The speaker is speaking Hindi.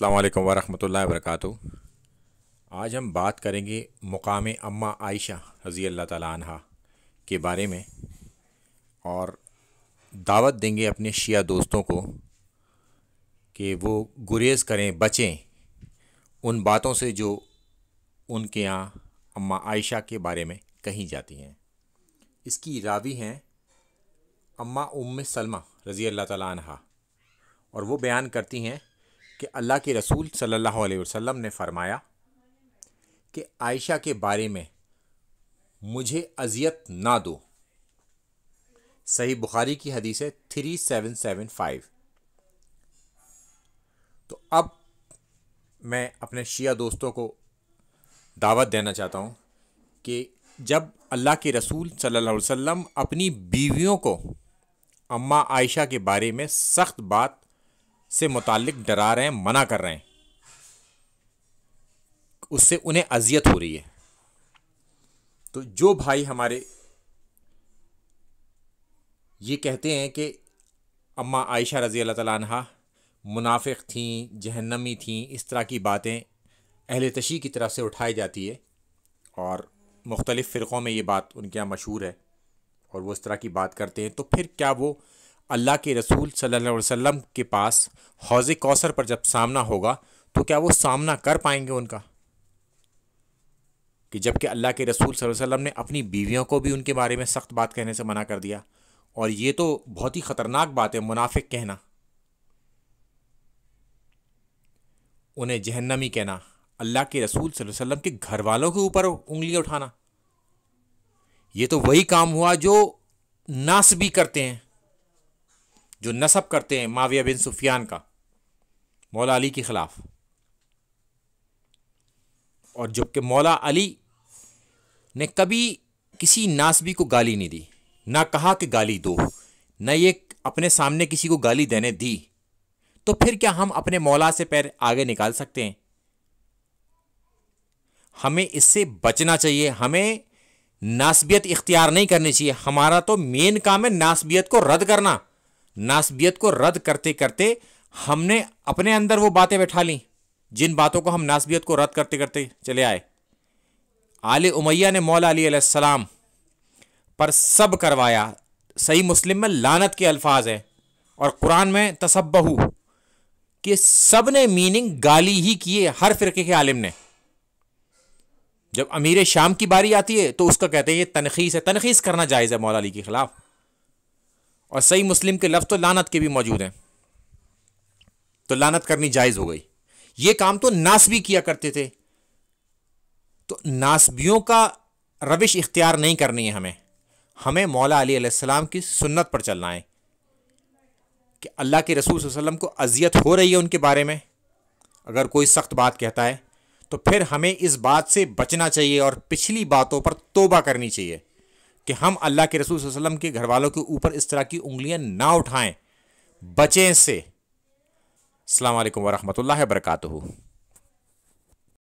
अल्लाम वरहमल वरक आज हम बात करेंगे मुकाम अम्मा आयशा रज़ी अल्लाह तह के बारे में और दावत देंगे अपने शिया दोस्तों को कि वो गुरेज़ करें बचें उन बातों से जो उनके यहाँ अम्मा आयशा के बारे में कही जाती हैं इसकी रावी हैं अम्मा उम सलमा रज़ी अल्लाह तह और वो बयान करती हैं कि अल्लाह के रसूल सल्लल्लाहु अलैहि वसल्लम ने फ़रमाया कि आयशा के बारे में मुझे अजियत ना दो सही बुखारी की हदीस है थ्री सेवन सेवन फाइव तो अब मैं अपने शिया दोस्तों को दावत देना चाहता हूँ कि जब अल्लाह के रसूल सल्लल्लाहु अलैहि वसल्लम अपनी बीवियों को अम्मा आयशा के बारे में सख्त बात से मुतक डरा रहे हैं मना कर रहे हैं उससे उन्हें अजियत हो रही है तो जो भाई हमारे ये कहते हैं कि अम्मा आयशा रज़ी अल्लाह मुनाफिक थीं जहन्नमी थीं इस तरह की बातें अहल तशी की तरफ से उठाई जाती है और मुख्तलिफ़ फ़िरक़ों में ये बात उनके यहाँ मशहूर है और वो इस तरह की बात करते हैं तो फिर क्या वो अल्लाह के रसूल सल्लल्लाहु अलैहि वसल्लम के पास हौज़ कौसर पर जब सामना होगा तो क्या वो सामना कर पाएंगे उनका कि जबकि अल्लाह के रसूल सल्लल्लाहु अलैहि वसल्लम ने अपनी बीवियों को भी उनके बारे में सख्त बात कहने से मना कर दिया और ये तो बहुत ही ख़तरनाक बात है मुनाफिक कहना उन्हें जहन्नमी कहना अल्लाह के रसूल सल्लल्लाहु अलैहि वसल्लम के घर वालों के ऊपर उंगली उठाना ये तो वही काम हुआ जो नास भी करते हैं जो नसब करते हैं माविया बिन सुफियान का मौला अली के ख़िलाफ़ और जबकि मौला अली ने कभी किसी नासबी को गाली नहीं दी ना कहा कि गाली दो न ये अपने सामने किसी को गाली देने दी तो फिर क्या हम अपने मौला से पैर आगे निकाल सकते हैं हमें इससे बचना चाहिए हमें नासबियत इख्तियार नहीं करनी चाहिए हमारा तो मेन काम है नासबियत को रद्द करना नासबियत को रद्द करते करते हमने अपने अंदर वो बातें बैठा ली जिन बातों को हम नासबियत को रद्द करते करते चले आए आल उमैया ने मौला सलाम पर सब करवाया सही मुस्लिम में लानत के अल्फाज हैं और कुरान में तसबहू कि सब ने मीनिंग गाली ही किए हर फिरके के आलिम ने जब अमीर शाम की बारी आती है तो उसका कहते हैं ये तनखीस है तनखीस करना जायज़ है मौला अली के ख़िलाफ़ और सही मुस्लिम के लफ्ज़ तो लानत के भी मौजूद हैं तो लानत करनी जायज़ हो गई ये काम तो नास भी किया करते थे तो नासबियों का रविश इख्तियार नहीं करनी है हमें हमें मौला अलीसम की सुन्नत पर चलना है कि अल्लाह के रसूल वसम को अजियत हो रही है उनके बारे में अगर कोई सख्त बात कहता है तो फिर हमें इस बात से बचना चाहिए और पिछली बातों पर तोबा करनी चाहिए कि हम अल्लाह के रसूल वसल्लम के घर वालों के ऊपर इस तरह की उंगलियां ना उठाएं बचें से अल्लाम वरहमल वरकू